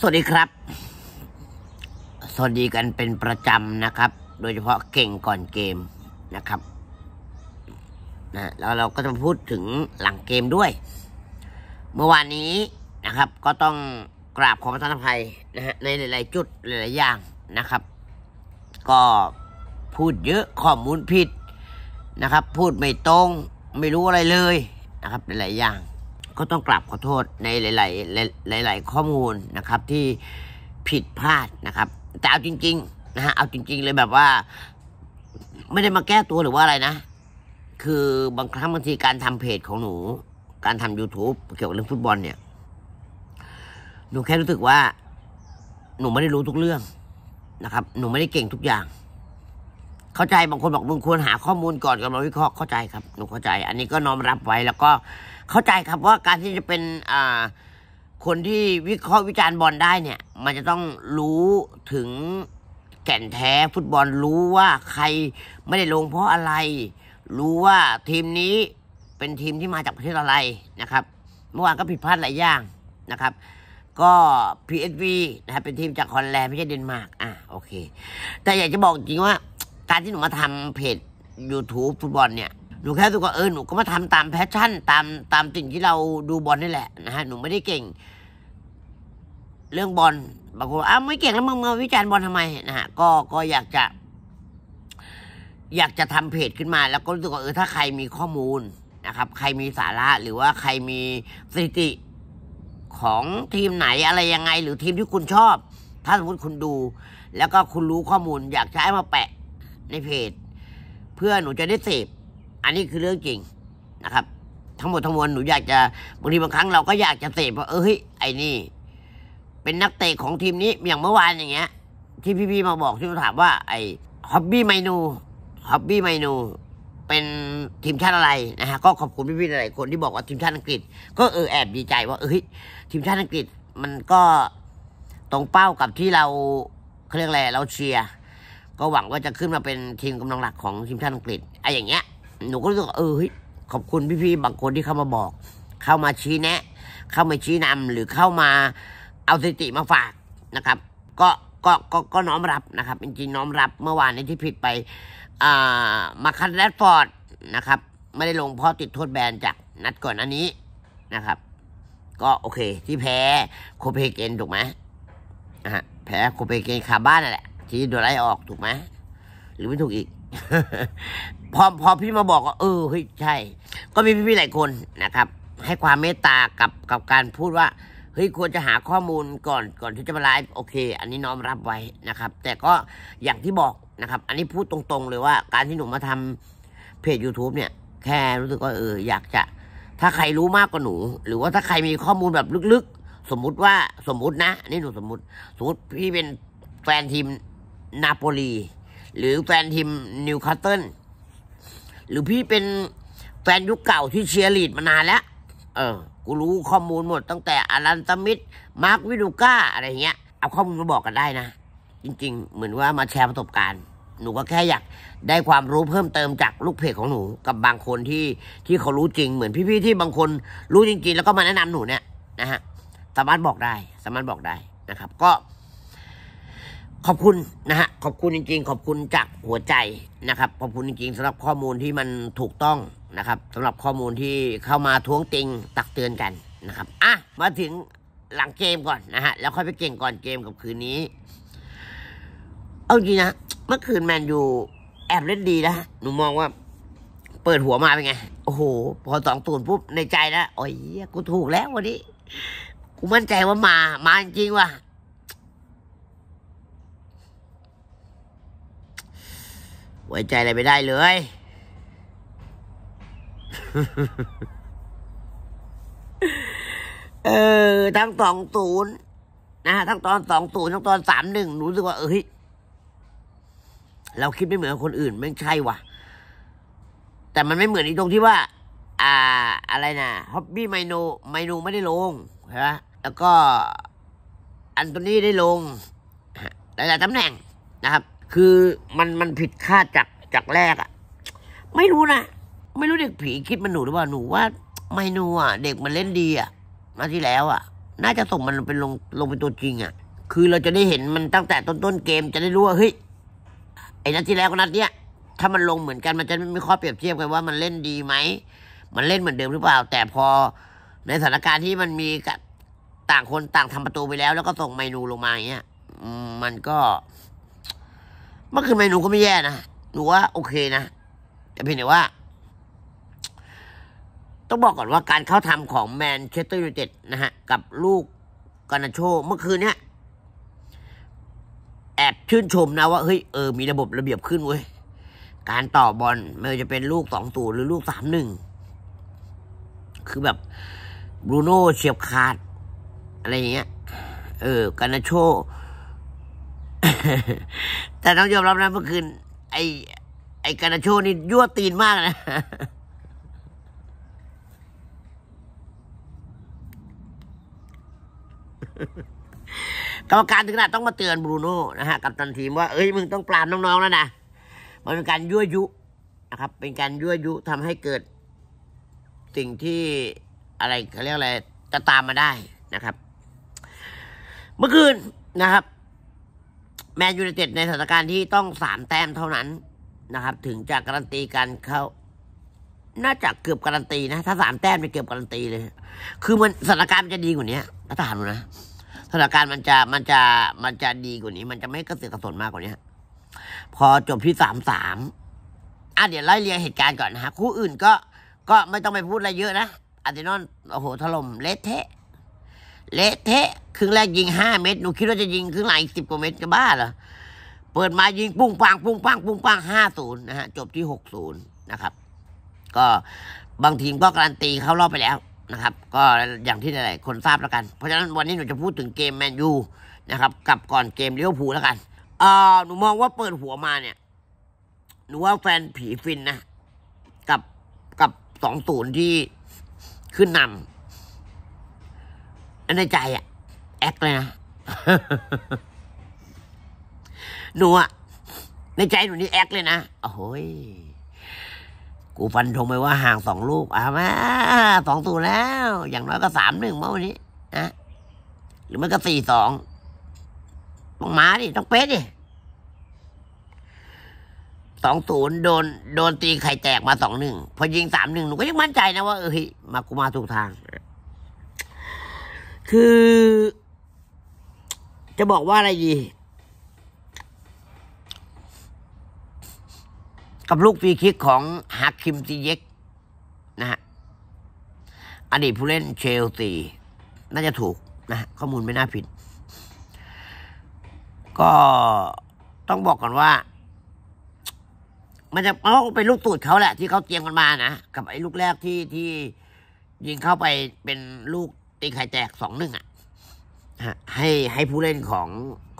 สวัสดีครับ สวัสดีกันเป็นประจำนะครับ โดยเฉพาะเก่งก่อนเกมนะครับ นะแล้วเราก็จะพูดถึงหลังเกมด้วย เมื่อวานนี้นะครับ ก็ต้องกราบขอประทานอภัยนะฮะในหลายๆจุด หลายๆอย่างนะครับ ก็พูดเยอะข้อมูลผิดนะครับ พูดไม่ตรงไม่รู้อะไรเลยนะครับ หลายๆอย่างก็ต้องกลับขอโทษในหลายๆ หลาย ๆ ข้อมูลนะครับ ที่ผิดพลาดนะครับ แต่เอาจริง ๆ นะฮะเอาจริงๆ เลยแบบว่าไม่ได้มาแก้ตัวหรือว่าอะไรนะ คือบางครั้งบางทีการทำเพจของหนูการทำ YouTube เกี่ยวกับเรื่องฟุตบอลเนี่ย หนูแค่รู้สึกว่าหนูไม่ได้รู้ทุกเรื่องนะครับ หนูไม่ได้เก่งทุกอย่างเข้าใจ บางคนบอกมึงควรหาข้อมูลก่อนก่อนมาวิเคราะห์ เข้าใจครับ หนูเข้าใจ อันนี้ก็น้อมรับไว้ แล้วก็เข้าใจครับว่าการที่จะเป็นอ่าคนที่วิเคราะห์วิจารณ์บอลได้เนี่ย มันจะต้องรู้ถึงแก่นแท้ฟุตบอล รู้ว่าใครไม่ได้ลงเพราะอะไร รู้ว่าทีมนี้เป็นทีมที่มาจากประเทศอะไรนะครับ เมื่อวานก็ผิดพลาดหลายอย่างนะครับ ก็ PSV นะครับเป็นทีมจากฮอลแลนด์ไม่ใช่เดนมาร์ก อ่ะ โอเค แต่อยากจะบอกจริงว่าการที่หนูมาทำเพจ YouTube ฟุตบอลเนี่ยหนูแค่รู้ว่าเออหนูก็มาทำตามแพชชั่น ตามตามสิ่งที่เราดูบอลนี่แหละนะฮะ หนูไม่ได้เก่ง เรื่องบอลบางคนอ้าวไม่เก่งแล้วมึงมาวิจารณ์บอลทำไมนะฮะก็ก็อยากจะ อยากจะทำเพจขึ้นมา แล้วก็รู้สึกว่าเออถ้าใครมีข้อมูลนะครับ ใครมีสาระ หรือว่าใครมีสถิติของทีมไหนอะไรยังไง หรือทีมที่คุณชอบ ถ้าสมมติคุณดู แล้วก็คุณรู้ข้อมูล อยากจะให้มาแปะในเพจเพื่อหนูจะได้เสพอันนี้คือเรื่องจริงนะครับ ทั้งหมดทั้งมวลหนูอยากจะบางทีบางครั้งเราก็อยากจะเสพว่าเออเฮ้ยไอ้นี่เป็นนักเตะของทีมนี้อย่างเมื่อวานอย่างเงี้ยที่พี่ๆมาบอกที่เราถามว่า ไอ้ฮอบบี้ไมนูฮอบบี้ไมนูเป็นทีมชาติอะไรนะฮะก็ขอบคุณพี่ๆหลายคนที่บอกว่าทีมชาติอังกฤษ ก็เออแอบดีใจ ว่าเอ้ยทีมชาติอังกฤษ มันก็ตรงเป้ากับที่เราเครียองแรเราเชียร์ก็หวังว่าจะขึ้นมาเป็นทีมกำลังหลักของทีมชาติอังกฤษไอ้อย่างเงี้ย หนูก็รู้สึกเออขอบคุณพี่ๆบางคนที่เข้ามาบอก เข้ามาชี้แนะ เข้ามาชี้นำหรือเข้ามาเอาสติมาฝากนะครับ ก็ก็ก็ก็น้อมรับนะครับ จริงๆน้อมรับเมื่อวานในที่ผิดไปมาคันแรดฟอร์ดนะครับ ไม่ได้ลงเพราะติดโทษแบนจากนัดก่อนอันนี้นะครับ ก็โอเค ที่แพ้โคเปเกนถูกไหมนะฮะแพ้โคเปเกนคาบ้านนั่นแหละทีนโดนไล่ออกถูกไหมหรือไม่ถูกอีกพอพอพี่มาบอกว่าเออเฮ้ยใช่ ก็มีพี่ๆหลายคนนะครับ ให้ความเมตตากับกับการพูดว่าเฮ้ยควรจะหาข้อมูลก่อนก่อนที่จะมาไลฟ์โอเค อันนี้น้อมรับไว้นะครับ แต่ก็อย่างที่บอกนะครับ อันนี้พูดตรง ๆ เลยว่าการที่หนูมาทำเพจ YouTube เนี่ย แค่รู้สึกว่าเอออยากจะ ถ้าใครรู้มากกว่าหนู หรือว่าถ้าใครมีข้อมูลแบบลึก ๆ สมมุติว่าสมมุตินะ นี่หนูสมมุติสมมติพี่เป็นแฟนทีมนาโปลีหรือแฟนทีมนิวคาสเซิลหรือพี่เป็นแฟนยุคเก่าที่เชียร์ลีดมานานแล้วเออกูรู้ข้อมูลหมดตั้งแต่อลันตมิดมาร์ควิดูก้า อะไรเงี้ย เอาข้อมูลมาบอกกันได้นะ จริงๆ เหมือนว่ามาแชร์ประสบการณ์ หนูก็แค่อยาก ได้ความรู้เพิ่มเติมจากลูกเพจของหนู กับบางคนที่ที่เขารู้จริงเหมือนพี่ ๆ ที่บางคนรู้จริง ๆ แล้วก็มาแนะนำหนูเนี่ยนะฮะสามารถบอกได้สามารถบอกได้นะครับ ก็ขอบคุณนะฮะขอบคุณจริงๆ ขอบคุณจากหัวใจนะครับ ขอบคุณจริง ๆสำหรับข้อมูลที่มันถูกต้องนะครับสำหรับข้อมูลที่เข้ามาท้วงติงตักเตือนกันนะครับอ่ะมาถึงหลังเกมก่อนนะฮะแล้วค่อยไปเก่งก่อนเกมกับคืนนี้เอาจริงนะเมื่อคืนแมนยูแอบเล่นดีนะหนูมองว่าเปิดหัวมาเป็นไง โอ้โหพอสองตูนปุ๊บในใจนะโอ้ยกูถูกแล้ววันนี้ กูมั่นใจว่ามามาจริงว่ะไว้ใจอะไรไม่ได้เลย เออ ทั้งสองศูนย์นะฮะ ทั้งตอนสองศูนย์ทั้งตอนสามหนึ่งรู้สึกว่า เอ้ย เราคิดไม่เหมือนคนอื่น ไม่ใช่ว่ะ แต่มันไม่เหมือนอีกตรงที่ว่า อ่า อะไรนะฮอบบี้ ไมโน ไมโนไม่ได้ลง ใช่ไหมแล้วก็ อันตัวนี้ได้ลงหลายๆตำแหน่ง นะครับคือมันมันผิดคาดจาก จากแรก อ่ะ ไม่รู้นะไม่รู้เด็กผีคิดมันหนูหรือเปล่าหนูว่าไม่นูอ่ะเด็กมันเล่นดีอ่ะมาที่แล้วอ่ะน่าจะส่งมันเป็นลงลงเป็นตัวจริงอ่ะคือเราจะได้เห็นมันตั้งแต่ต้นนเกมจะได้รู้ว่าเฮ้ยไอ้นัดที่แล้วกับนัดเนี้ยถ้ามันลงเหมือนกันมันจะไม่มีข้อเปรียบเทียบกันว่ามันเล่นดีไหมมันเล่นเหมือนเดิมหรือเปล่า แต่พอในสถานการณ์ที่มันมีต่างคนต่างทำประตูไปแล้วแล้วก็ส่งไมนูลงมาอย่างเงี้ยมันก็เมื่อคืนเมนูก็ไม่แย่นะ หนูว่าโอเคนะแต่เพียงแต่ว่า ต้องบอกก่อนว่าการเข้าทำของแมนเชสเตอร์ยูไนเต็ดนะฮะ กับลูกกานาโช เมื่อคืนเนี้ย แอบชื่นชมนะ ว่าเฮ้ยเออมีระบบระเบียบขึ้นเว้ยการต่อบอลไม่ว่าจะเป็นลูกสองตูหรือลูกสามหนึ่ง คือแบบบรูโน่เฉียบขาด อะไรอย่างเงี้ยเออกานาโชแต่ต้องยอมรับนะเมื่อคืน ไอ้ไอ้การาโชนี่ยั่วตีนมากนะกรรมการถึงขนาดต้องมาเตือนบรูโน่นะฮะกับตันทีมว่าเอ้ยมึงต้องปราบน้อง ๆ แล้วนะมันเป็นการยั่วยุนะครับ เป็นการยั่วยุทำให้เกิด สิ่งที่อะไรเขาเรียกอะไรจะตามมาได้นะครับ เมื่อคืนนะครับแมนยูไนเต็ดในสถานการณ์ที่ต้องสามแต้มเท่านั้นนะครับ ถึงจะการันตีการเขาน่าจะเกือบการันตีนะ ถ้าสามแต้มไปเกือบการันตีเลย คือมันสถานการณ์มันจะดีกว่านี้ถ้าหามนะสถานการณ์มันจะมันจะมันจะดีกว่านี้ มันจะไม่กระเสือกกระสนมากกว่านี้พอจบที่สามสามอ่ะเดี๋ยวไล่เรียงเหตุการณ์ก่อนนะฮะคู่อื่นก็ก็ไม่ต้องไปพูดอะไรเยอะนะอาร์เซนอลโอ้โหถล่มเละเทะเละเทะครึ่งแรก ยิงห้าเม็ดหนูคิดว่าจะยิงครึ่งหลังอีกสิบกว่าเม็ดจะบ้าเหรอเปิดมายิงปุ้งปังปุ้งปังปุ้งปังห้าศูนย์นะฮะ จบที่หกศูนย์นะครับ ก็บางทีมก็การันตีเข้ารอบไปแล้วนะครับ ก็อย่างที่หลายๆคนทราบแล้วกัน เพราะฉะนั้นวันนี้หนูจะพูดถึงเกมแมนยูนะครับ กับก่อนเกมลิเวอร์พูลแล้วกัน เออหนูมองว่าเปิดหัวมาเนี่ยหนูว่าแฟนผีฟินนะกับกับสองศูนย์ที่ขึ้นนำในใจอะแอคเลยนะ หนูอะในใจหนูนี่แอคเลยนะโอ้โหกูฟันธงไปว่าห่างสองลูกอ่ะมาสองตูแล้ว อย่างน้อยก็สามหนึ่งเมื่อวันนี้นะหรือมม่ก็สี่สองต้องมาดิต้องเป๊ะดิสองศูนย์โดน โดนตีไข่แตกมาสองหนึ่งพอยิงสามหนึ่งหนูก็ยังมั่นใจนะว่า เออมากูมาถูกทางคือ จะบอกว่าอะไรดีกับลูกฟรีคิกของฮักคิมซีเย็กนะฮะ อดีตผู้เล่นเชลซีน่าจะถูกนะข้อมูลไม่น่าผิด ก็ต้องบอกก่อนว่า มันจะเอาเป็นลูกตูดเขาแหละที่เขาเตรียมกันมานะกับไอ้ลูกแรกที่ที่ยิงเข้าไปเป็นลูกตีไข่แตกสองหนึ่งอ่ะให้ให้ผู้เล่นของ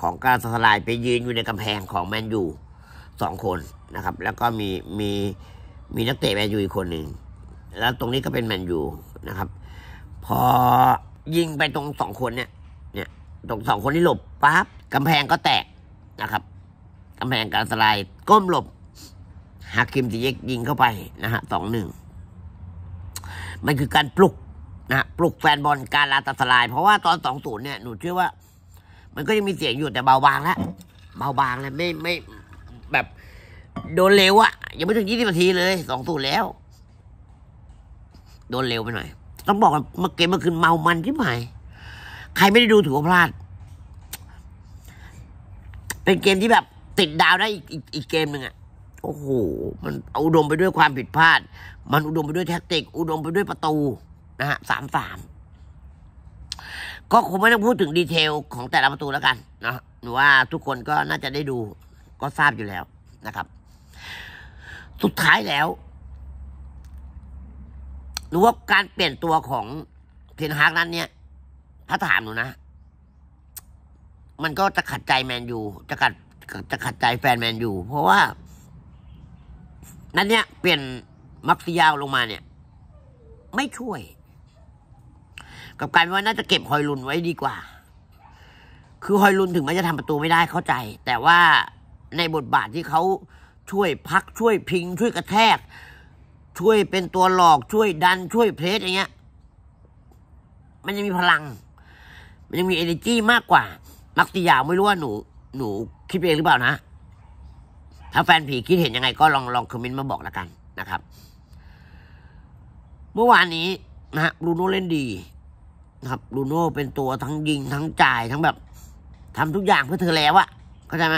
ของการสลายไปยืนอยู่ในกำแพงของแมนยูสองคนนะครับ แล้วก็มีมีมีนักเตะแมนยูอีกคนหนึ่ง แล้วตรงนี้ก็เป็นแมนยูนะครับ พอยิงไปตรงสองคนเนี่ยเนี่ยตรงสองคนที่หลบปั๊บกำแพงก็แตกนะครับกำแพงการสลายก้มหลบฮาคิมติเยกยิงเข้าไปนะฮะสองหนึ่งมันคือการปลุกนะ ปลุกแฟนบอลการลาตัดสลาย เพราะว่าตอนสองศูนย์เนี่ย หนูเชื่อว่า มันก็ยังมีเสียงอยู่แต่เบาบางแล้ว เบาบางแล้วไม่ไม่แบบ โดนเร็วอะยังไม่ถึงยี่สิบนาทีเลยสองศูนย์แล้ว โดนเร็วไปหน่อย ต้องบอกว่าเมื่อเกมเมื่อคืนเมามันที่ไหนใครไม่ได้ดูถือว่าพลาด เป็นเกมที่แบบติดดาวได้อีกอีกอีกเกมหนึ่งอะโอ้โห มันอุดมไปด้วยความผิดพลาด มันอุดมไปด้วยแท็กติก อุดมไปด้วยประตูนะฮะสามสาม ก็คงไม่ต้องพูดถึงดีเทลของแต่ละประตูแล้วกันนะหนูว่าทุกคนก็น่าจะได้ดู ก็ทราบอยู่แล้วนะครับ สุดท้ายแล้วหรือว่าการเปลี่ยนตัวของเทนฮากนั้นเนี่ยถ้าถามหนูนะ มันก็จะขัดใจแมนยูจะขัดจะขัดใจแฟนแมนยูเพราะว่า นั้นเนี่ยเปลี่ยนมักซิยาลงมาเนี่ย ไม่ช่วยกับการว่าน่าจะเก็บฮอยลุนไว้ดีกว่า คือฮอยลุนถึงแม้จะทำประตูไม่ได้เข้าใจ แต่ว่าในบทบาทที่เขาช่วยพักช่วยพิงช่วยกระแทก ช่วยเป็นตัวหลอกช่วยดันช่วยเพลสอย่างเงี้ย มันยังมีพลัง มันยังมีเอเนจีมากกว่า มักติยาไม่รู้ว่าหนูหนูคิดเองหรือเปล่านะ ถ้าแฟนผีคิดเห็นยังไงก็ลองลองคอมเมนต์มาบอกละกันนะครับ เมื่อวานนี้นะฮะบรูโน่เล่นดีนะครับลูโน่ เป็นตัวทั้งยิงทั้ง จ่าย ทั้งแบบ ทำทุกอย่างเพื่อ เธอ แล้วอะเข้าใจไหม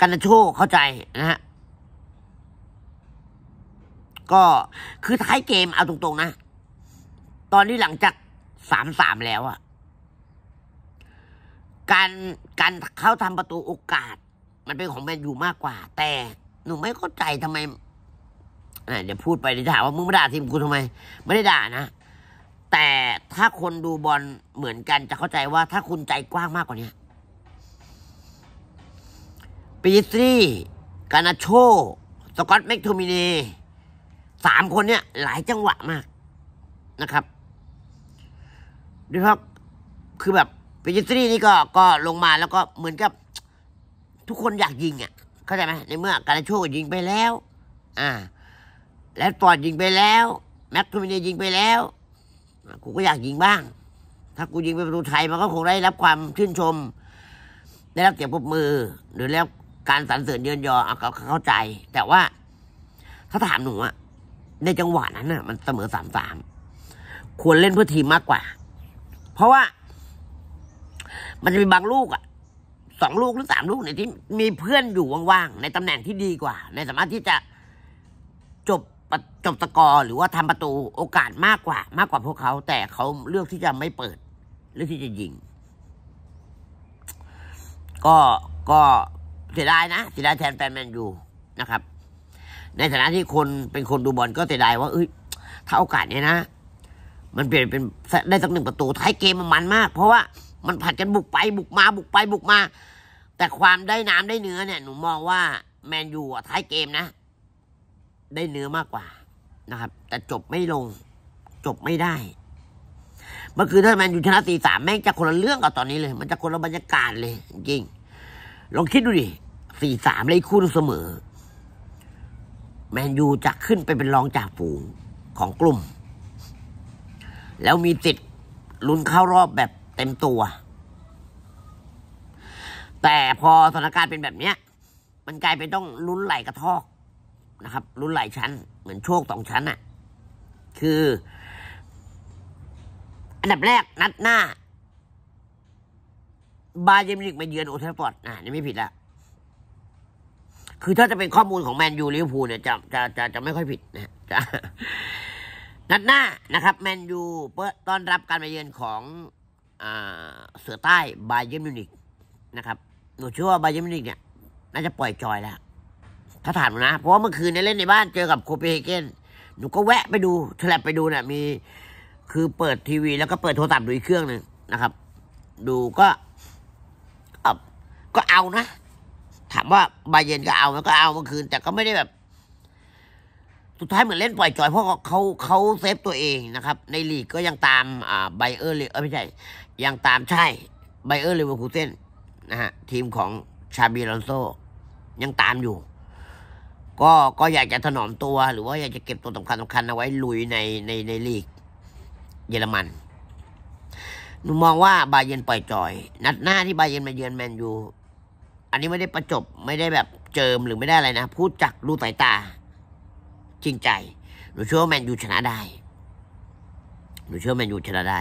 กันโช์เข้าใจนะ ฮะ ก็คือ ท้ายเกมเอาตรง ๆ นะ ตอนนี้หลังจากสามสามแล้วอะการการเข้าทำประตูโอกาส มันเป็นของแมนยูมากกว่า แต่ หนูไม่เข้าใจทำไมเดี๋ยวพูดไปดี๋าวจะถาว่ามึงไม่ด่าทีมกูทำไมไม่ได้ด่านะ แต่ถ้าคนดูบอลเหมือนกันจะเข้าใจว่าถ้าคุณใจกว้างมากกว่านี้ปีตรีกานาโชสกอตแม็กโทมินีสามคนเนี่ยหลายจังหวะมากนะครับโดยเฉพาะคือแบบปีจตรีนี่ก็ก็ลงมาแล้วก็เหมือนกับ ทุกคนอยากยิงอ่ะเข้าใจไหมในเมื่อกานาโชยิงไปแล้ว อ่าแ้วปอดยิงไปแล้ว แม็กซ์ทูมินียิงไปแล้ว กูก็อยากยิงบ้าง ถ้ากูยิงไปประตูไทยมันก็คงได้รับความชื่นชม ได้รับเสียงปรบมือหรือแล้วการสรรเสริญเยินยอเขาเข้าใจ แต่ว่า ถ้าถามหนูอะในจังหวะนั้นน่ะมันเสมอสามสามควรเล่นเพื่อทีมมากกว่า เพราะว่า มันจะมีบางลูกอะสองลูกหรือสามลูกในที่มีเพื่อนอยู่ว่างๆในตำแหน่งที่ดีกว่าในสามารถที่จะจบจบสกอร์หรือว่าทำประตูโอกาสมากกว่า มากกว่าพวกเขา แต่เขาเลือกที่จะไม่เปิดเลือกที่จะยิง ก็ก็เสียดายนะเสียดายแทนแฟนแมนยูนะครับ ในฐานะที่คนเป็นคนดูบอลก็เสียดายว่าเอ้ยถ้าโอกาสเนี้ยนะ มันเปลี่ยนเป็นได้สักหนึ่งประตูท้ายเกมมันมันมาก เพราะว่ามันผัดกันบุกไปบุกมา บุกไปบุกมาแต่ความได้น้ำได้เนื้อเนี่ย หนูมองว่าแมนยูอ่ะท้ายเกมนะได้เนื้อมากกว่านะครับ แต่จบไม่ลงจบไม่ได้ เมื่อคืนถ้าแมนยูชนะตีสามแม่งจะคนละเรื่องกับตอนนี้เลย มันจะคนละบรรยากาศเลยจริงลองคิดดูดิสี่สามเลยคู่เสมอ แมนยูจะขึ้นไปเป็นรองจากฝูงของกลุ่ม แล้วมีติดลุ้นเข้ารอบแบบเต็มตัว แต่พอสถานการณ์เป็นแบบเนี้ยมันกลายเป็นต้องลุ้นไหลกระทอกนะครับรุ่นหลายชั้นเหมือนโชคสองชั้นอะ่ะ คือ อันดับแรกนัดหน้าบาเยมินิกมาเยือนโอเทฟฟอร์ดอ่ะนี่ไม่ผิดละคือถ้าจะเป็นข้อมูลของแมนยูลิเวอร์พูลเนี่ยจะจะจะจะไม่ค่อยผิดนะจะนัดหน้านะครับแมนยูเปิดต้อนรับการมาเยือนของเสือใต้บาเยมินิกนะครับหนูเชื่อว่าบาเยมินิกเนี่ยน่าจะปล่อยจอยแล้วถ้าผ่านมานะ เพราะว่าเมื่อคืนเนีเล่นในบ้านเจอกับโคเปนเฮเกน หนูก็แวะไปดูแลบไปดูเนะี่ยมีคือเปิดทีวีแล้วก็เปิดโทรศัพท์ดูอีกเครื่องหนึ่งนะครับ ดูก็ ก็เอานะ ถามว่าบาเย็นก็เอาแล้วก็เอาเมื่อคืน แต่ก็ไม่ได้แบบ สุดท้ายเหมือนเล่นปล่อยจอยเพราะเขาเขาเซฟตัวเองนะครับ ในลีกก็ยังตามอ่าไบเออร์เลเออไม่ใช่ยังตามใช่ไบเออร์เลเวอร์คูเซนนะฮะทีมของชาบีลอนโซยังตามอยู่ก็ก็อยากจะถนอมตัวหรือว่าอยากจะเก็บตัวสำคัญสำคัญเอาไว้ลุยในในในลีกเยอรมันหนูมองว่าบาเยนปล่อยจอย นัดหน้าที่บาเยนมาเยือนแมนยูอันนี้ไม่ได้ประจบไม่ได้แบบเจิมหรือไม่ได้อะไรนะพูดจากรูสายตา จริงใจหนูเชื่อว่าแมนยูชนะได้หนูเชื่อแมนยูชนะได้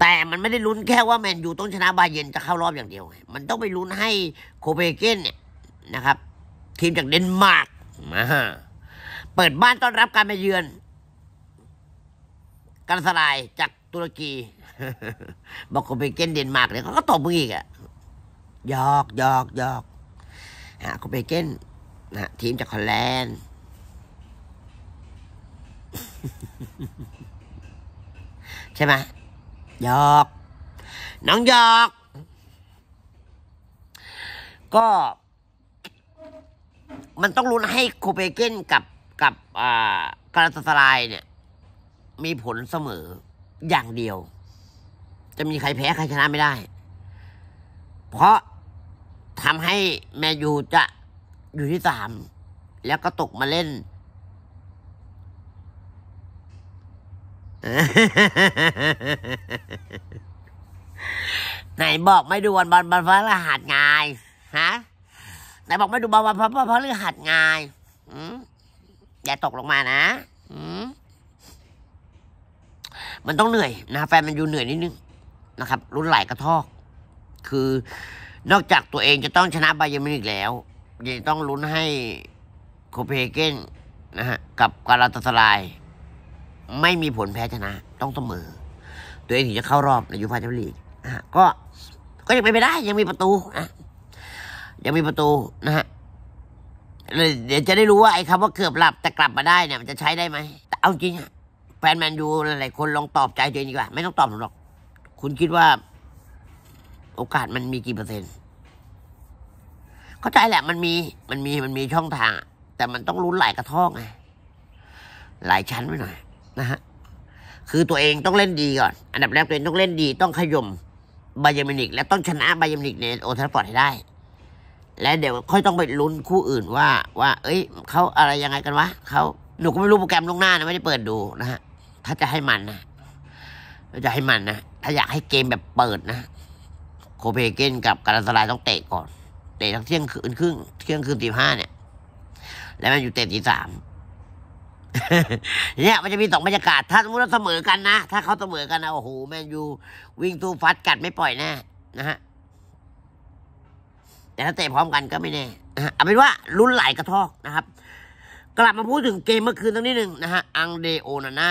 แต่มันไม่ได้ลุ้นแค่ว่าแมนยูต้องชนะบาเยนจะเข้ารอบอย่างเดียว มันต้องไปลุ้นให้โคเปนเฮเกนเนี่ยนะครับทีมจากเดนมาร์กมาเปิดบ้านต้อนรับการมาเยือน กันสลาย จากตุรกีบอกกูไปเกนเดนมาร์กเนี่ยเขาก็ตบมึงอีกอะยอก ยอก ยอกฮะกูไปเกนนะทีมจากคอลแลนด์ใช่ไหมยอก น้องยอก ก็มันต้องรุ้นให้โคเปเกนกับกับอ่าการาตสลายเนี่ย มีผลเสมออย่างเดียว จะมีใครแพ้ใครชนะไม่ได้ เพราะทำให้แมนยูจะอยู่ที่สาม แล้วก็ตกมาเล่น ไหนบอกไม่ดูวันบอลบอลฟ้ะรหัสไงฮะไหนบอกไม่ดูบอลวันเพราะเพราะเรื่องหัดงอย่าตกลงมานะมันต้องเหนื่อยนะแฟนมันอยู่เหนื่อยนิดนึงนะครับรุ่นไหลกระทอก คือนอกจากตัวเองจะต้องชนะไบัเยมิอิกแล้วยังต้องลุ้นให้โคเปเกนนะฮะกับการาตาสลาย ไม่มีผลแพ้ชนะ ต้องเสมอตัวเองถึงจะเข้ารอบในยูฟาแชมเปี้ยนลีกก็ ก็ยังไปไม่ได้ ยังมีประตูนะยังมีประตูนะฮะ เดี๋ยวจะได้รู้ว่าไอ้คำว่าเกือบหลับ แต่กลับมาได้เนี่ยมันจะใช้ได้ไหม แต่เอาจริงฮะแฟนแมนยูหลายๆคนลองตอบใจตัวเองดีกว่า ไม่ต้องตอบหรอก คุณคิดว่าโอกาสมันมีกี่เปอร์เซ็นต์ เข้าใจแหละมันมีมันมีมันมีช่องทางแต่มันต้องลุ้นหลายกระท่องไงหลายชั้นไปหน่อยนะฮะ คือตัวเองต้องเล่นดีก่อน อันดับแรกตัวเองต้องเล่นดี ต้องขยมบายามินิกและต้องชนะบายามินิกในโอทั์ฟอร์ดให้ได้และเดี๋ยว ค่อยต้องไปลุ้นคู่อื่นว่า ว่า เอ้ย เขาอะไรยังไงกันวะเขาหนูก็ไม่รู้โปรแกรมล่วงหน้านะไม่ได้เปิดดูนะฮะ ถ้าจะให้มันนะจะให้มันนะ ถ้าอยากให้เกมแบบเปิดนะ โคเปเกนกับการาสลายต้องเตะก่อน เตะทั้งเที่ยงคืนครึ่ง เที่ยงคืนสีห้าเนี่ย แล้วมันอยู่เตะตีสาม เนี่ยมันจะมีสองบรรยากาศ ถ้าสมมติเราเสมอกันนะ ถ้าเขาเสมอกันนะโอ้โหแมนยูวิ่งตูฟัดกัดไม่ปล่อยแน่ นะฮะแต่ถ้าเตะพร้อมกันก็ไม่แน่นะฮะเอาเป็นว่าลุ้นไหลกระทอกนะครับ กลับมาพูดถึงเกมเมื่อคืนตั้งนิดหนึ่งนะฮะ อังเดโอนาน่า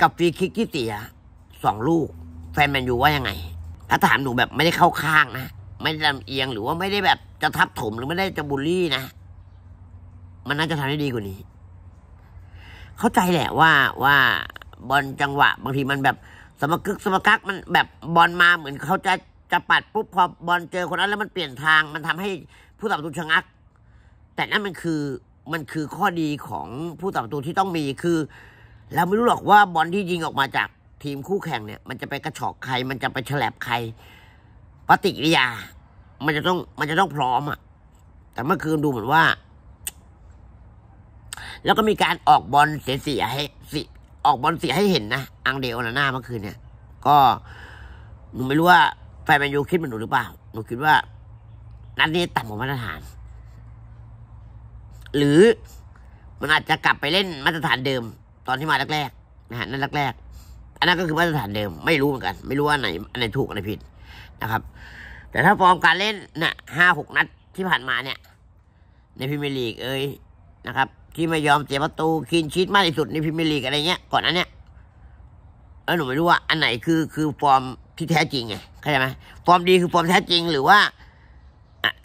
กับฟรีคิกที่เสียสองลูก แฟนแมนยูว่ายังไง ถ้าถามหนูแบบไม่ได้เข้าข้างนะไม่ได้ลำเอียงหรือว่าไม่ได้แบบจะทับถมหรือไม่ได้จะบูลลี่นะมันน่าจะทำได้ดีกว่านี้ เข้าใจแหละว่าว่าบอลจังหวะ บางทีมันแบบสมกึกสมกักมันแบบบอลมาเหมือนเขาจะจะปัดปุ๊บพอบอลเจอคนนั้นแล้วมันเปลี่ยนทางมันทำให้ผู้ตัดประตูชะงัก แต่นั่นมันคือมันคือข้อดีของผู้ตัดประตูที่ต้องมีคือเราไม่รู้หรอกว่าบอลที่ยิงออกมาจากทีมคู่แข่งเนี่ยมันจะไปกระชอกใคร มันจะไปแฉลบใครปฏิกิริยา มันจะต้องมันจะต้องพร้อมอะแต่เมื่อคืนดูเหมือนว่า แล้วก็มีการออกบอลเสียให้สิออกบอลเสียให้เห็นนะอังเดลนาหน้าเมื่อคืนเนี่ย ก็หนูไม่รู้ว่านแมนยูคิดเหมือนหนูหรือเปล่าหนูคิดว่านัดนี้ต่ำกว่ามาตรฐาน หรือมันอาจจะกลับไปเล่นมาตรฐานเดิม ตอนที่มาแรกๆนะฮะนั่นแรกๆ อันนั้นก็คือมาตรฐานเดิม ไม่รู้เหมือนกัน ไม่รู้ว่าไหนอันไหนถูกอันไหนผิดนะครับ แต่ถ้าฟอร์มการเล่นเนี่ยห้าหกนัดที่ผ่านมาเนี่ย ในพิมลีกเอ้ยนะครับ ที่ไม่ยอมเสียประตูคินชีตมากที่สุดในพิมลีกอะไรเงี้ย ก่อนนั้นเนี่ยแล้วหนูไม่รู้ว่า อันไหนคือคือฟอร์มที่แท้จริงไงเข้าใจไหมฟอร์มดีคือฟอร์มแท้จริง หรือว่า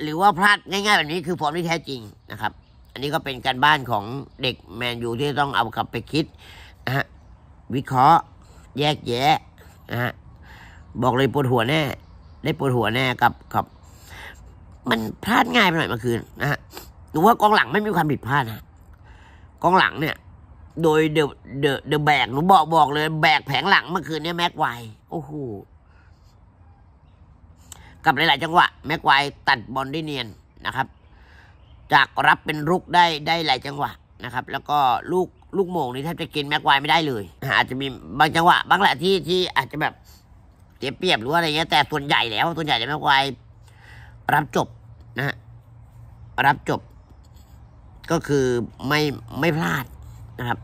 หรือว่าพลาดง่าย ๆ แบบนี้คือฟอร์มที่แท้จริงนะครับ อันนี้ก็เป็นการบ้านของเด็กแมนยูที่ต้องเอากลับไปคิดนะฮะ วิเคราะห์แยกแยะนะฮะ บอกเลยปวดหัวแน่ ได้ปวดหัวแน่กับกับ มันพลาดง่ายไปหน่อยเมื่อคืนนะฮะหนูว่ากองหลังไม่มีความผิดพลาดนะกองหลังเนี่ย โดยเดอะเดอะเดอะแบกหนูบอกบอกเลย แบกแผงหลังเมื่อคืนเนี่ยแม็กไว โอ้โหกับหลายๆจังหวะแม็กไวตัดบอลได้เนียนนะครับจากรับเป็นลุกได้ได้หลายจังหวะนะครับ แล้วก็ลูกลูกโมงนี่แทบจะกินแม็กไวไม่ได้เลย อาจจะมีบางจังหวะบางแหละที่ที่อาจจะแบบเสียเปรียบหรืออะไรเงี้ยแต่ส่วนใหญ่แล้วส่วนใหญ่จะแม็กไวรับจบนะฮะรับจบ ก็คือไม่ไม่พลาดนะครับ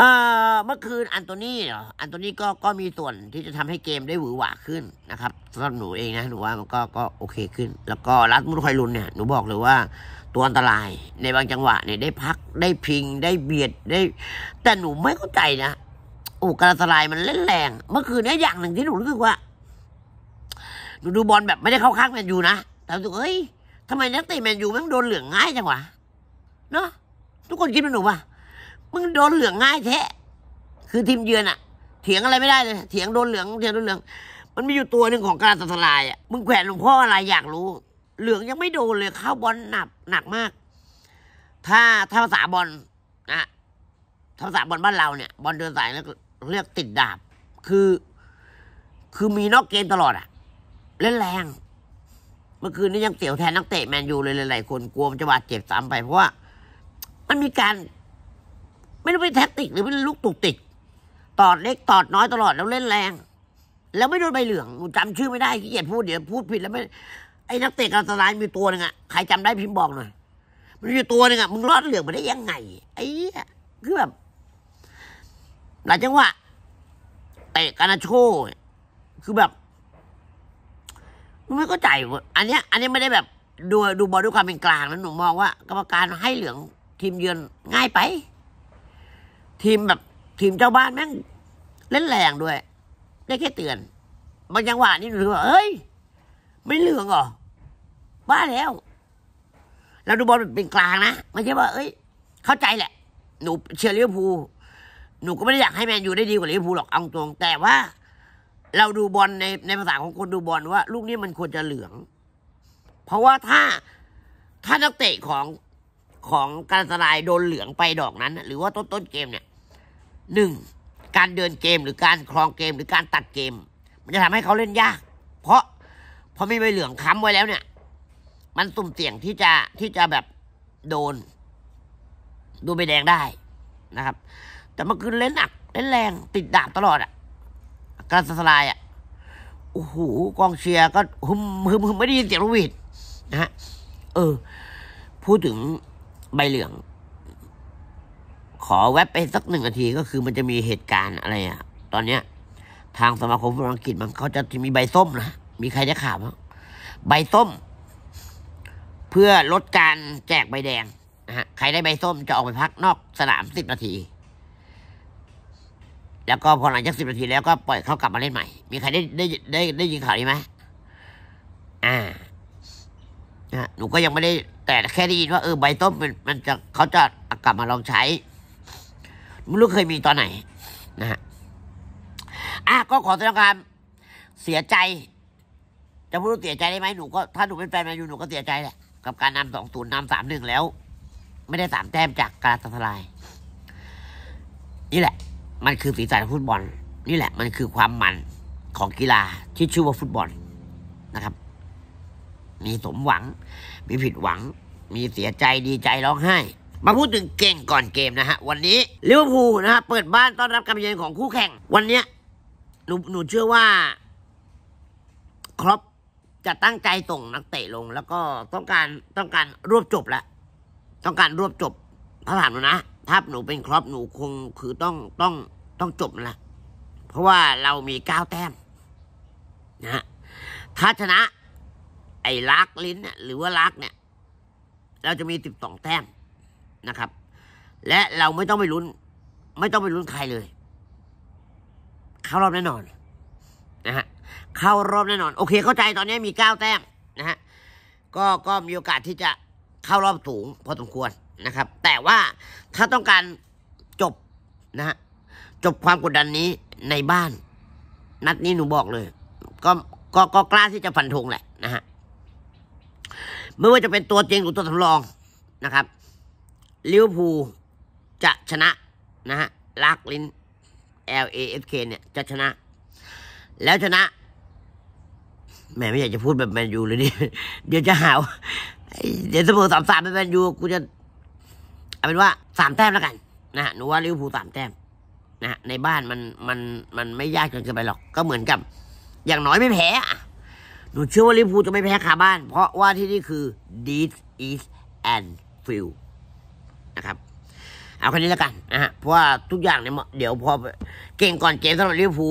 เอ่อเมื่อคืนอันโตนี่เหรออันโตนี่ก็ก็มีส่วนที่จะทำให้เกมได้หวือหวาขึ้นนะครับสำหรับหนูเองนะ หนูว่ามันก็ก็โอเคขึ้น แล้วก็รัดมุดคอยลุนเนี่ยหนูบอกเลยว่าตัวอันตรายในบางจังหวะ เนี่ยได้พักได้พิงได้เบียดได้ แต่หนูไม่เข้าใจนะโอ้การอันตรายมันเล่นแรงเมื่อคืนนี้อย่างหนึ่งที่หนูรู้สึกว่า หนูดูบอลแบบไม่ได้เข้าข้างแมนยูนะ แต่รู้สึกเฮ้ยทำไมนักเตะแมนยูมันโดนเหลืองง่ายจังวะเนาะทุกคนคิดเป็นหนูปะมึงโดนเหลืองง่ายแท้ คือทีมเยือนอะเถียงอะไรไม่ได้เลย เถียงโดนเหลือง เถียงโดนเหลือง มันมีอยู่ตัวหนึ่งของการสัลายอะมึงแขวนหลวงพ่ออะไรอยากรู้ เหลืองยังไม่โดนเลย เข้าบอลหนัก หนักมาก ถ้าถ้าภาษาบอลนะ้าภาษาบอลบ้านเราเนี่ย บอลเดินสายเรียกติดดาบ คือ คือมีนอกเกมตลอดอะเล่นแรง เมื่อคืนนี้ยังเสียวแทนนักเตะแมนยูเลยหลายๆ คนกลัวมันจะบาดเจ็บซ้ำไปเพราะว่า มันมีการไม่ได้เป็นแท็กติกหรือเป็นลูกตุกติกตอดเล็กตอดน้อยตลอดแล้วเล่นแรง แล้วไม่โดนใบเหลืองจำชื่อไม่ได้ ขี้เกียจพูด เดี๋ยวพูดผิดแล้วไม่ ไอ้นักเตะกาตาลานมีตัวหนึ่งอะใครจำได้พิมพ์บอกหน่อยมันอยู่ตัวหนึ่งอะมึงรอดเหลืองมาได้ยังไง ไอ้คือแบบหลายจังหวะเตะกานาโช คือแบบ ไม่เข้าใจ อันนี้ย อันนี้ไม่ได้แบบ ดู ดูบอลด้วยความเป็นกลางนะหนูมองว่ากรรมการให้เหลืองทีมเยือนง่ายไปทีมแบบทีมเจ้าบ้านแม่งเล่นแรงด้วย ได้แค่เตือนบางจังหวะนี่หนูว่าเอ้ยไม่เหลืองหรอบ้าแล้ว เราดูบอลเป็นกลางนะ ไม่ใช่ว่า เอ้ยเข้าใจแหละ หนูเชียร์ลิเวอร์พูลหนูก็ไม่ได้อยากให้แมนยูได้ดีกว่าลิเวอร์พูลหรอกเอาตรง แต่ว่า เราดูบอลในในภาษาของคนดูบอลว่าลูกนี้มันควรจะเหลือง เพราะว่าถ้าถ้านักเตะของของการสลายโดนเหลืองไปดอกนั้นหรือ ว่าต้นต้นเกมเนี่ยหนึ่งการเดินเกมหรือการครองเกม หรือการตัดเกม มันจะทำให้เขาเล่นยาก เพราะ พอมีใบเหลืองค้ำไว้แล้วเนี่ย มันสุ่มเสี่ยงที่จะที่จะแบบโดน ดูใบแดงได้นะครับ แต่มันคือเล่นหนัก เล่นแรงติดดาบตลอดอะ่ะ การะสลายอะ่ะโอ้โหกองเชียร์ก็หึมหึมหึมไม่ได้ยินเสียงลูกวีดนะฮะ เออ พูดถึงใบเหลืองขอแวบไปสักหนึ่งนาทีก็คือมันจะมีเหตุการณ์อะไรอ่ะ ตอนเนี้ย ทางสมาคมฟุตบอลอังกฤษมันเขาจะมีใบส้มนะ มีใครได้ข่าวมั้งใบส้ม เพื่อลดการแจกใบแดงนะฮะใครได้ใบส้มจะออกไปพักนอกสนามสิบนาที แล้วก็พอหลังจากสิบนาทีแล้วก็ปล่อยเขากลับมาเล่นใหม่ มีใครได้ได้ได้ได้ยินข่าวนี้ไหมอ่า นะ หนูก็ยังไม่ได้ แต่แค่ได้ยินว่าเออใบต้มมันมันจะเขาจะกลับมาลองใช้ไม่รู้เคยมีตอนไหนนะฮะอ่ะก็ขอแสดงความเสียใจ จะพูดเสียใจได้ไหมหนูก็ถ้าหนูเป็นแฟนแมนยูหนูก็เสียใจแหละ กับการนำสองศูนย์นำสามหนึ่งแล้ว ไม่ได้สามแต้มจากกาตดสลาย นี่แหละ มันคือสีสันฟุตบอล นี่แหละมันคือความมันของกีฬาที่ชื่อว่าฟุตบอลนะครับ มีสมหวัง มีผิดหวัง มีเสียใจดีใจร้องไห้มาพูดถึงเก่งก่อนเกมนะฮะ วันนี้ลิเวอร์พูลนะฮะ เปิดบ้านต้อนรับการเยือนของคู่แข่ง วันนี้หนูหนูเชื่อว่า ครอปจะตั้งใจส่งนักเตะลง แล้วก็ต้องการต้องการรวบจบละต้องการรวบจบถ้าถามหนูนะถ้าหนูเป็นครอปหนูคงคือต้องต้องต้องจบละ เพราะว่าเรามีเก้าแต้มนะฮะถ้าชนะ ไอ้ลักลิ้นเนี่ยหรือว่าลักเนี่ยเราจะมีสิบสองแต้มนะครับ และเราไม่ต้องไปลุ้น ไม่ต้องไปลุ้นใครเลย เข้ารอบแน่นอน นะฮะเข้ารอบแน่นอน โอเคเข้าใจตอนนี้มีเก้าแต้มนะฮะก็ก็มีโอกาสที่จะเข้ารอบสูงพอสมควรนะครับ แต่ว่าถ้าต้องการจบนะฮะจบความกดดันนี้ในบ้าน นัดนี้หนูบอกเลย ก็ก็ก็กล้าที่จะฟันธงแหละนะฮะไม่ว่าจะเป็นตัวจริงหรือตัวสำรองนะครับลิเวอร์พูลจะชนะนะฮะลากลิน LAFK เนี่ยจะชนะ แล้วชนะ แม่ไม่อยากจะพูดแบบแมนยูเลยดนี่เดี๋ยวจะหาวเดี๋ยวเสมอสามสามเป็นแมนยูกูจะเอาเป็นว่า สามแต้มแล้วกัน นะฮะหนูว่าลิเวอร์พูลสามแต้มนะฮะในบ้านมันมันมันไม่ยากจนเกินไปหรอก ก็เหมือนกับ อย่างน้อยไม่แพ้หนูเชื่อว่าลิเวอร์พูลจะไม่แพ้ขาบ้าน เพราะว่าที่นี่คือ d e e s is and Field ะครับเอาแค่นี้แล้วกันนะฮะเพราะว่าทุกอย่างเนี่ยเดี๋ยวพอเก่งก่อนเกมสำหรับลิเวอร์พูล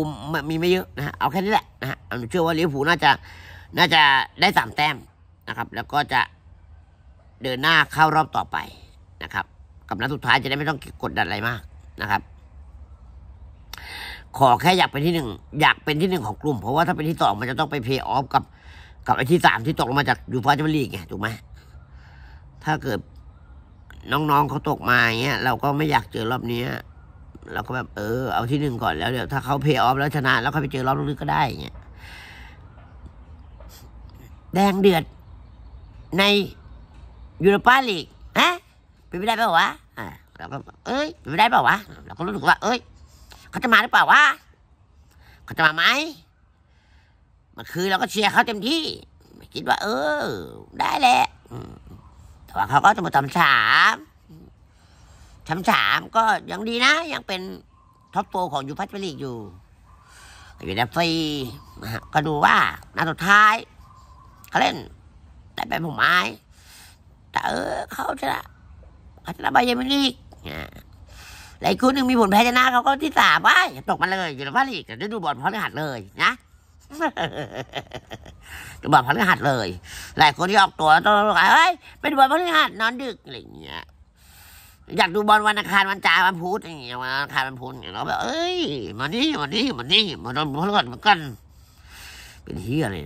มีไม่เยอะนะฮะเอาแค่นี้แหละนะฮะผมเชื่อว่าลิเวอร์พูลน่าจะ น่าจะได้สามแต้มนะครับ แล้วก็จะเดินหน้าเข้ารอบต่อไปนะครับ กับนัดสุดท้ายจะได้ไม่ต้องกดดันอะไรมากนะครับ ขอแค่อยากเป็นที่หนึ่ง อยากเป็นที่หนึ่งของกลุ่มเพราะว่าถ้าเป็นที่สองมันจะต้องไปเพย์ออฟกับ กับไอ้ที่สามที่ตกลงมาจากยูฟ่าแชมเปี้ยนลีกไงถูกไหมถ้าเกิดน้องๆเขาตกมาเงี้ยเราก็ไม่อยากเจอรอบนี้เราก็แบบเออเอาที่หนึ่งก่อน แล้วเดี๋ยวถ้าเขาเพย์ออฟแล้วชนะแล้วเขาไปเจอรอบลึกก็ได้เงี้ยแดงเดือด ในยูโรปาลีกฮะเป็นไปได้เปล่าวะอ่าเราก็เอ้ยเป็นไปได้เปล่าวะเราก็รู้สึกว่า เอ้ยเขาจะมาหรือเปล่าวะเขาจะมาไหมมันคือเราก็เชียร์เขาเต็มที่คิดว่า เออ ได้แหละ่อนเขาก็จะมาทำสามทำสามก็ยังดีนะ ยังเป็นท็อปโฟของยูพัทเปลีกอยู่อยู่ในฟรีก็ดูว่านาสุดท้าย เขาเล่นได้เป็นผมไม้ แต่เออเขาชนะเขาชนะบายมิลีกหลายคู่หนึ่งมีผลแพ้ชนะ เขาก็ที่สามไปตกมาเลยอยู่ในฟรีกไดูบอลพร้อมหัดเลย นะจะบอกพฤหัสเลย หลายคนที่ ออก ตัวต้องบอกเฮ้ยเป็นบันพฤหัสนอน ดึกอะไรเงี้ยอยากดูบอลวันอังคารวันจันทร์วันพุธอย่างเงี้ยวันอังคารวันพุธอย่างเงี้ยเราแบบเอ้ย มานี่มานี่มานี่มาโดนพฤหัสเหมือนกัน เป็นเฮียเลย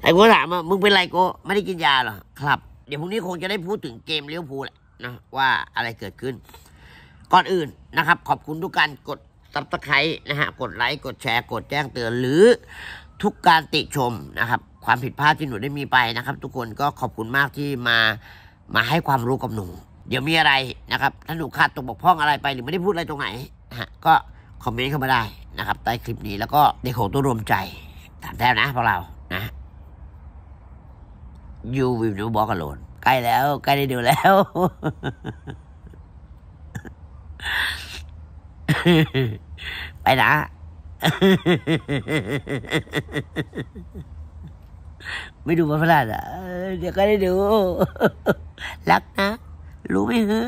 ไอ้กูถามว่ามึง เป็นไรกูไม่ได้กินยาหรอครับ เดี๋ยวพรุ่งนี้คงจะได้พูดถึงเกมเลี้ยวภูแหละนะว่าอะไรเกิดขึ้นก่อนอื่นนะครับ ขอบคุณทุกการกดซับสไครต์นะฮะ กดไลค์ กดแชร์ กดแจ้งเตือน หรือ ทุกการติชมนะครับ ความผิดพลาดที่หนูได้มีไปนะครับ ทุกคนก็ขอบคุณมากที่มามาให้ความรู้กับหนู เดี๋ยวมีอะไรนะครับ ถ้าหนูขาดตกบกพร่องอะไรไป หรือไม่ได้พูดอะไรตรงไหน ฮะ ก็คอมเมนต์เข้ามาได้นะครับ ใต้คลิปนี้ แล้วก็เด็กของตัวรวมใจตามแท้นะพวกเรานะ you will no walk alone ใกล้แล้วใกล้ได้ดูแล้วไปนะ ไม่ดูมาพลาดอ่ะ เดี๋ยวก็ได้ดูรักนะ รู้ไหมเฮ้